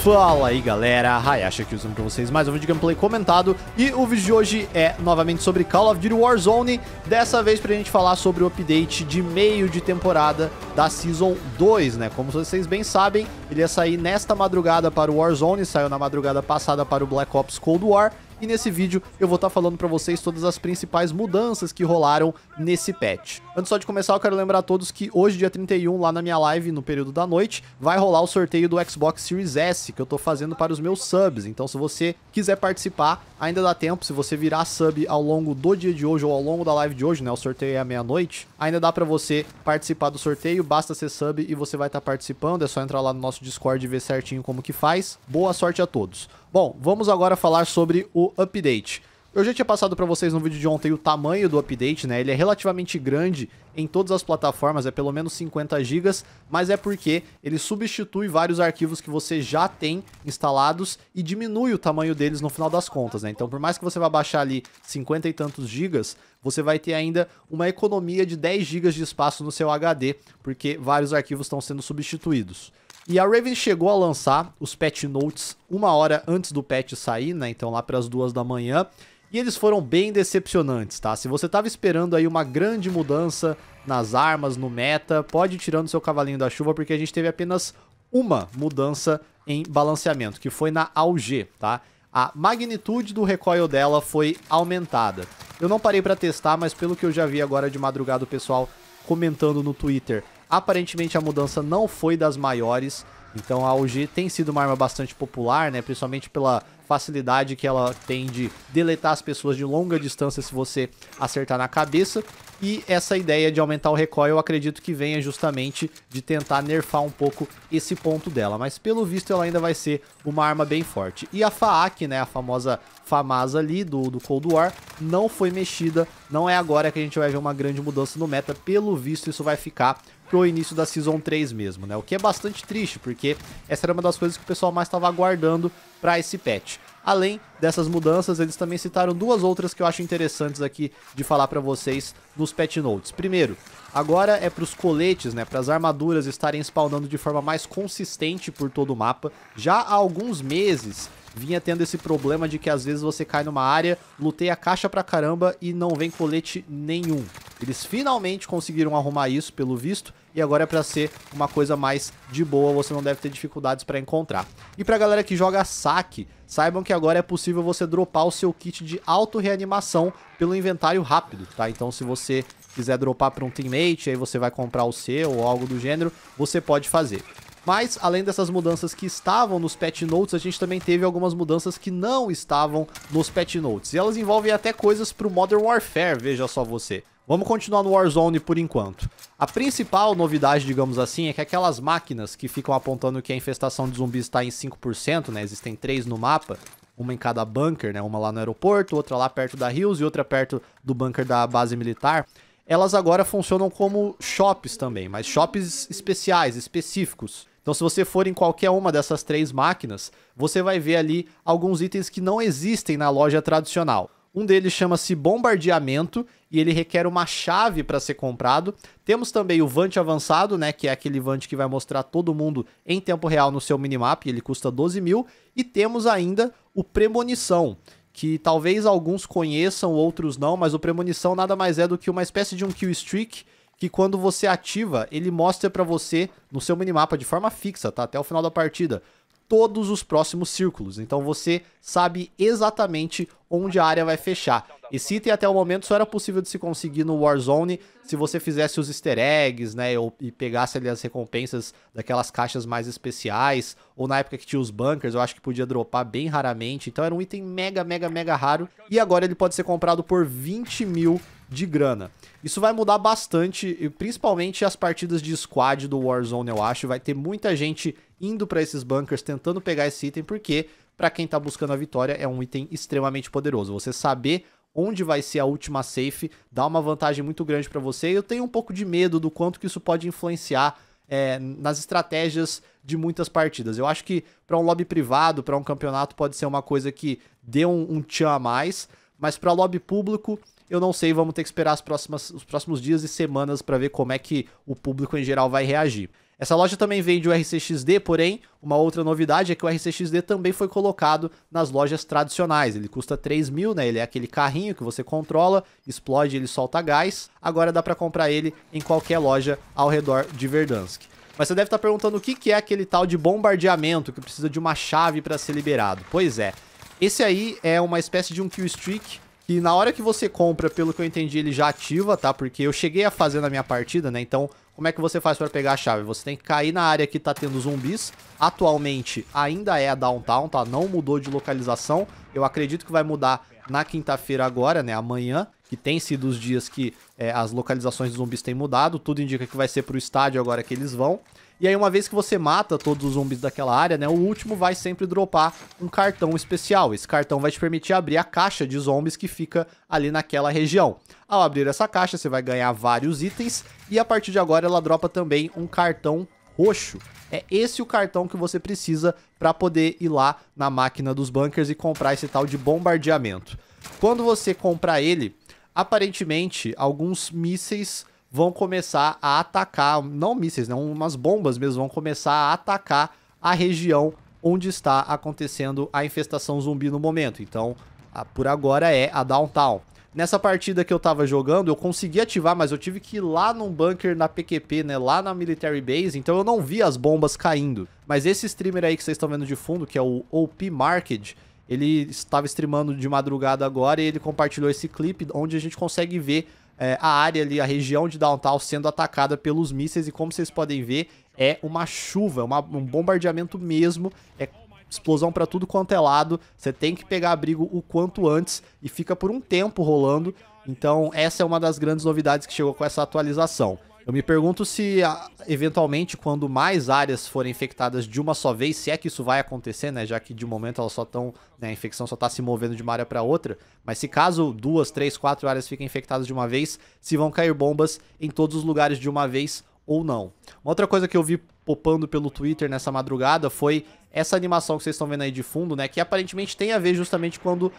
Fala aí galera, Hayashi aqui usando pra vocês mais um vídeo de gameplay comentado E o vídeo de hoje é novamente sobre Call of Duty Warzone Dessa vez pra gente falar sobre o update de meio de temporada da Season 2, né Como vocês bem sabem, ele ia sair nesta madrugada para o Warzone Saiu na madrugada passada para o Black Ops Cold War e nesse vídeo eu vou estar tá falando para vocês todas as principais mudanças que rolaram nesse patch. Antes só de começar, eu quero lembrar a todos que hoje, dia 31, lá na minha live, no período da noite, vai rolar o sorteio do Xbox Series S, que eu tô fazendo para os meus subs. Então, se você quiser participar, ainda dá tempo. Se você virar sub ao longo do dia de hoje ou ao longo da live de hoje, né? O sorteio é à meia-noite. Ainda dá para você participar do sorteio. Basta ser sub e você vai estar tá participando. É só entrar lá no nosso Discord e ver certinho como que faz. Boa sorte a todos. Bom, vamos agora falar sobre o update. Eu já tinha passado para vocês no vídeo de ontem o tamanho do update, né? Ele é relativamente grande em todas as plataformas, é pelo menos 50 GB, mas é porque ele substitui vários arquivos que você já tem instalados e diminui o tamanho deles no final das contas, né? Então, por mais que você vá baixar ali 50 e tantos gigas, você vai ter ainda uma economia de 10 GB de espaço no seu HD, porque vários arquivos estão sendo substituídos. E a Raven chegou a lançar os patch notes uma hora antes do patch sair, né? Então lá para as duas da manhã. E eles foram bem decepcionantes, tá? Se você tava esperando aí uma grande mudança nas armas, no meta, pode ir tirando seu cavalinho da chuva, porque a gente teve apenas uma mudança em balanceamento, que foi na AUG, tá? A magnitude do recoil dela foi aumentada. Eu não parei para testar, mas pelo que eu já vi agora de madrugada o pessoal comentando no Twitter, Aparentemente a mudança não foi das maiores, então a UG tem sido uma arma bastante popular, né? Principalmente pela facilidade que ela tem de deletar as pessoas de longa distância se você acertar na cabeça. E essa ideia de aumentar o recoil eu acredito que venha justamente de tentar nerfar um pouco esse ponto dela. Mas pelo visto ela ainda vai ser uma arma bem forte. E a Faak, né, a famosa famosa ali do, do Cold War, não foi mexida. Não é agora que a gente vai ver uma grande mudança no meta. Pelo visto isso vai ficar pro início da Season 3 mesmo, né? O que é bastante triste, porque essa era uma das coisas que o pessoal mais estava aguardando para esse patch. Além dessas mudanças, eles também citaram duas outras que eu acho interessantes aqui de falar para vocês nos patch notes. Primeiro, agora é para os coletes, né, para as armaduras estarem spawnando de forma mais consistente por todo o mapa. Já há alguns meses vinha tendo esse problema de que às vezes você cai numa área, lutei a caixa pra caramba e não vem colete nenhum. Eles finalmente conseguiram arrumar isso, pelo visto, e agora é para ser uma coisa mais de boa, você não deve ter dificuldades para encontrar. E pra galera que joga saque, saibam que agora é possível você dropar o seu kit de auto-reanimação pelo inventário rápido, tá? Então se você quiser dropar para um teammate, aí você vai comprar o seu ou algo do gênero, você pode fazer. Mas, além dessas mudanças que estavam nos patch notes, a gente também teve algumas mudanças que não estavam nos patch notes. E elas envolvem até coisas pro Modern Warfare, veja só você. Vamos continuar no Warzone por enquanto. A principal novidade, digamos assim, é que aquelas máquinas que ficam apontando que a infestação de zumbis está em 5%, né? Existem três no mapa, uma em cada bunker, né? Uma lá no aeroporto, outra lá perto da Hills e outra perto do bunker da base militar. Elas agora funcionam como shops também, mas shops especiais, específicos. Então, se você for em qualquer uma dessas três máquinas, você vai ver ali alguns itens que não existem na loja tradicional. Um deles chama-se Bombardeamento e ele requer uma chave para ser comprado. Temos também o Vant Avançado, né, que é aquele Vant que vai mostrar todo mundo em tempo real no seu minimap, ele custa 12 mil. E temos ainda o Premonição, que talvez alguns conheçam, outros não, mas o Premonição nada mais é do que uma espécie de um kill streak que quando você ativa, ele mostra para você no seu minimapa de forma fixa, tá? Até o final da partida todos os próximos círculos. Então você sabe exatamente onde a área vai fechar. Esse item até o momento só era possível de se conseguir no Warzone se você fizesse os easter eggs, né? Ou, e pegasse ali as recompensas daquelas caixas mais especiais. Ou na época que tinha os bunkers, eu acho que podia dropar bem raramente. Então era um item mega, mega, mega raro. E agora ele pode ser comprado por 20 mil de grana. Isso vai mudar bastante, principalmente as partidas de squad do Warzone, eu acho. Vai ter muita gente indo para esses bunkers tentando pegar esse item, porque para quem tá buscando a vitória é um item extremamente poderoso. Você saber onde vai ser a última safe dá uma vantagem muito grande para você. eu tenho um pouco de medo do quanto que isso pode influenciar é, nas estratégias de muitas partidas. Eu acho que para um lobby privado, para um campeonato, pode ser uma coisa que dê um, um tchan a mais, mas para lobby público, eu não sei. Vamos ter que esperar próximas, os próximos dias e semanas para ver como é que o público em geral vai reagir. Essa loja também vende o RCXD, porém, uma outra novidade é que o RCXD também foi colocado nas lojas tradicionais. Ele custa 3 mil, né? Ele é aquele carrinho que você controla, explode, ele solta gás. Agora dá para comprar ele em qualquer loja ao redor de Verdansk. Mas você deve estar perguntando o que é aquele tal de bombardeamento que precisa de uma chave para ser liberado. Pois é, esse aí é uma espécie de um kill streak e na hora que você compra, pelo que eu entendi, ele já ativa, tá? Porque eu cheguei a fazer na minha partida, né? Então, como é que você faz para pegar a chave? Você tem que cair na área que tá tendo zumbis. Atualmente, ainda é a Downtown, tá? Não mudou de localização. Eu acredito que vai mudar na quinta-feira agora, né? Amanhã que tem sido os dias que é, as localizações dos zumbis têm mudado. Tudo indica que vai ser pro estádio agora que eles vão. E aí, uma vez que você mata todos os zumbis daquela área, né? O último vai sempre dropar um cartão especial. Esse cartão vai te permitir abrir a caixa de zumbis que fica ali naquela região. Ao abrir essa caixa, você vai ganhar vários itens. E a partir de agora, ela dropa também um cartão roxo. É esse o cartão que você precisa para poder ir lá na máquina dos bunkers e comprar esse tal de bombardeamento. Quando você comprar ele, aparentemente alguns mísseis vão começar a atacar, não mísseis, não, né, umas bombas mesmo, vão começar a atacar a região onde está acontecendo a infestação zumbi no momento. Então, a, por agora é a Downtown. Nessa partida que eu tava jogando, eu consegui ativar, mas eu tive que ir lá num bunker na PQP, né, lá na Military Base, então eu não vi as bombas caindo. Mas esse streamer aí que vocês estão vendo de fundo, que é o OP Market, ele estava streamando de madrugada agora e ele compartilhou esse clipe onde a gente consegue ver é, a área ali, a região de Downtown sendo atacada pelos mísseis e como vocês podem ver, é uma chuva, uma, um bombardeamento mesmo, é explosão para tudo quanto é lado, você tem que pegar abrigo o quanto antes e fica por um tempo rolando. Então, essa é uma das grandes novidades que chegou com essa atualização. Eu me pergunto se, eventualmente, quando mais áreas forem infectadas de uma só vez, se é que isso vai acontecer, né? Já que de momento elas só estão. Né, a infecção só está se movendo de uma área para outra. Mas se caso duas, três, quatro áreas fiquem infectadas de uma vez, se vão cair bombas em todos os lugares de uma vez ou não. Uma outra coisa que eu vi popando pelo Twitter nessa madrugada foi essa animação que vocês estão vendo aí de fundo, né? Que aparentemente tem a ver justamente quando uh,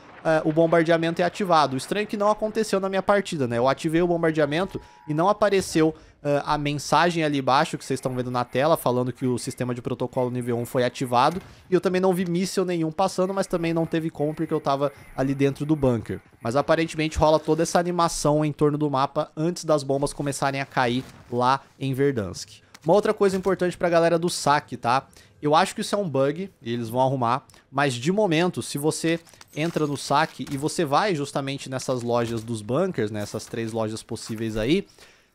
o bombardeamento é ativado. O estranho é que não aconteceu na minha partida, né? Eu ativei o bombardeamento e não apareceu ah, a mensagem ali embaixo que vocês estão vendo na tela, falando que o sistema de protocolo nível 1 foi ativado. E eu também não vi míssil nenhum passando, mas também não teve como porque eu tava ali dentro do bunker. Mas aparentemente rola toda essa animação em torno do mapa antes das bombas começarem a cair lá em Verdansk. Uma outra coisa importante pra galera do saque, tá? Eu acho que isso é um bug e eles vão arrumar, mas de momento, se você entra no saque e você vai justamente nessas lojas dos bunkers, nessas né, três lojas possíveis aí,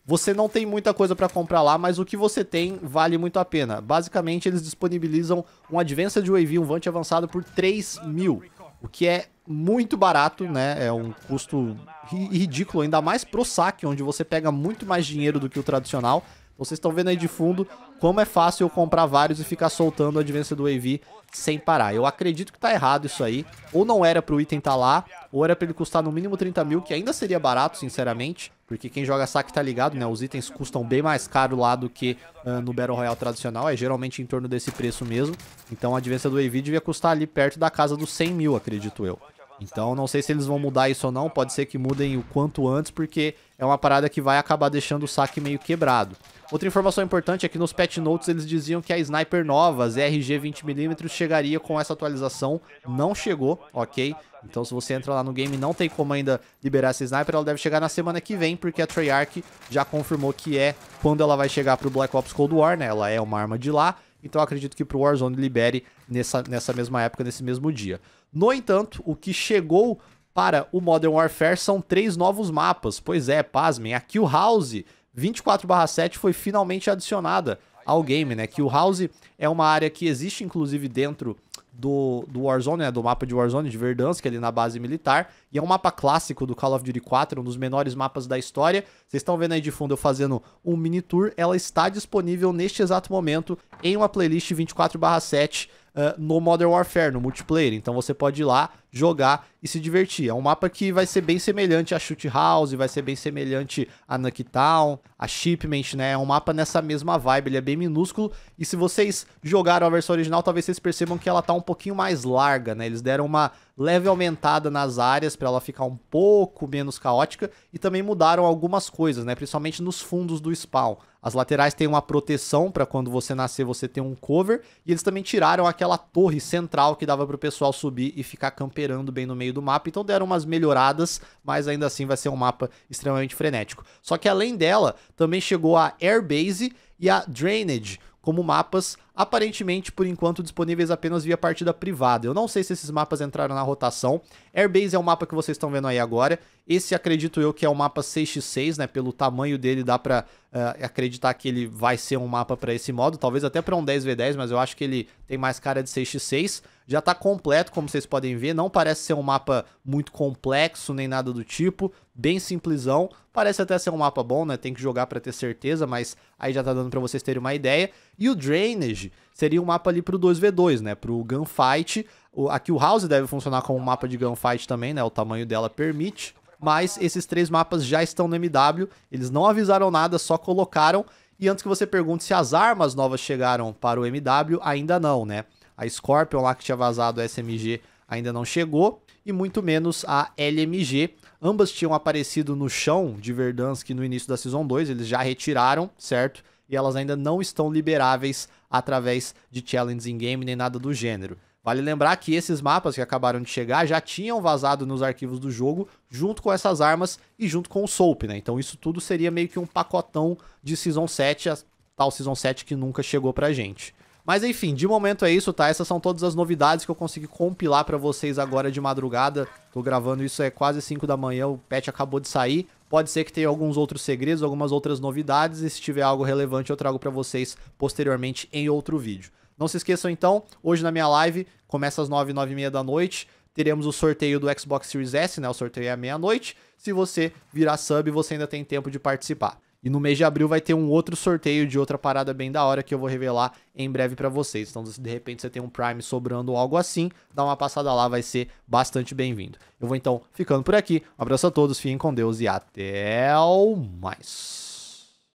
você não tem muita coisa para comprar lá, mas o que você tem vale muito a pena. Basicamente, eles disponibilizam um Advanced UAV, um Vant avançado, por 3 mil, o que é muito barato, né? É um custo ri ridículo, ainda mais pro saque, onde você pega muito mais dinheiro do que o tradicional. Vocês estão vendo aí de fundo como é fácil eu comprar vários e ficar soltando a advance do AV sem parar. Eu acredito que tá errado isso aí. Ou não era pro item tá lá, ou era pra ele custar no mínimo 30 mil, que ainda seria barato, sinceramente. Porque quem joga saque tá ligado, né? Os itens custam bem mais caro lá do que uh, no Battle Royale tradicional. É geralmente em torno desse preço mesmo. Então a advance do AV devia custar ali perto da casa dos 100 mil, acredito eu. Então não sei se eles vão mudar isso ou não, pode ser que mudem o quanto antes, porque é uma parada que vai acabar deixando o saque meio quebrado. Outra informação importante é que nos patch notes eles diziam que a Sniper nova, a ZRG 20mm, chegaria com essa atualização, não chegou, ok? Então se você entra lá no game não tem como ainda liberar essa Sniper, ela deve chegar na semana que vem, porque a Treyarch já confirmou que é quando ela vai chegar para o Black Ops Cold War, né? Ela é uma arma de lá, então acredito que pro Warzone libere nessa, nessa mesma época, nesse mesmo dia. No entanto, o que chegou para o Modern Warfare são três novos mapas. Pois é, pasmem, a Kill House 24/7 foi finalmente adicionada ao game, né? Kill House é uma área que existe inclusive dentro do, do Warzone, né? do mapa de Warzone de Verdansk, ali na base militar, e é um mapa clássico do Call of Duty 4, um dos menores mapas da história. Vocês estão vendo aí de fundo eu fazendo um mini tour, ela está disponível neste exato momento em uma playlist 24/7 eh, no Modern Warfare, no multiplayer. Então você pode ir lá, jogar e se divertir. É um mapa que vai ser bem semelhante a Shoot House, vai ser bem semelhante a Nucky Town, a Shipment, né? É um mapa nessa mesma vibe, ele é bem minúsculo. E se vocês jogaram a versão original, talvez vocês percebam que ela tá um pouquinho mais larga, né? Eles deram uma leve aumentada nas áreas para ela ficar um pouco menos caótica e também mudaram algumas coisas, né? Principalmente nos fundos do spawn. As laterais têm uma proteção para quando você nascer você ter um cover e eles também tiraram aquela torre central que dava para o pessoal subir e ficar campeando pairando bem no meio do mapa, então deram umas melhoradas, mas ainda assim vai ser um mapa extremamente frenético. Só que além dela, também chegou a Airbase e a Drainage, como mapas aparentemente por enquanto disponíveis apenas via partida privada. Eu não sei se esses mapas entraram na rotação. Airbase é o mapa que vocês estão vendo aí agora. Esse acredito eu que é o mapa 6x6, né? Pelo tamanho dele dá pra uh, acreditar que ele vai ser um mapa para esse modo. Talvez até para um 10v10, mas eu acho que ele tem mais cara de 6x6 já está completo, como vocês podem ver. Não parece ser um mapa muito complexo nem nada do tipo, bem simplesão. Parece até ser um mapa bom, né? Tem que jogar para ter certeza, mas aí já está dando para vocês terem uma ideia. E o Drainage seria um mapa ali para né? o 2v2, né? Para o Gunfight. Aqui o House deve funcionar como um mapa de Gunfight também, né? O tamanho dela permite. Mas esses três mapas já estão no MW, eles não avisaram nada, só colocaram. E antes que você pergunte se as armas novas chegaram para o MW, ainda não, né? A Scorpion lá que tinha vazado a SMG ainda não chegou, e muito menos a LMG. Ambas tinham aparecido no chão de Verdansk no início da Season 2, eles já retiraram, certo? E elas ainda não estão liberáveis através de challenges in game nem nada do gênero. Vale lembrar que esses mapas que acabaram de chegar já tinham vazado nos arquivos do jogo, junto com essas armas e junto com o Soap, né? Então isso tudo seria meio que um pacotão de Season 7, a tal Season 7 que nunca chegou pra gente. Mas enfim, de momento é isso, tá? Essas são todas as novidades que eu consegui compilar para vocês agora de madrugada. Tô gravando isso é quase 5 da manhã, o patch acabou de sair. Pode ser que tenha alguns outros segredos, algumas outras novidades, e se tiver algo relevante eu trago para vocês posteriormente em outro vídeo. Não se esqueçam então, hoje na minha live, começa às 9, 9 e meia da noite, teremos o sorteio do Xbox Series S, né? O sorteio é à meia-noite. Se você virar sub, você ainda tem tempo de participar. E no mês de abril vai ter um outro sorteio de outra parada bem da hora que eu vou revelar em breve para vocês. Então, se de repente você tem um Prime sobrando ou algo assim, dá uma passada lá, vai ser bastante bem-vindo. Eu vou então ficando por aqui. Um abraço a todos, fiquem com Deus e até o mais.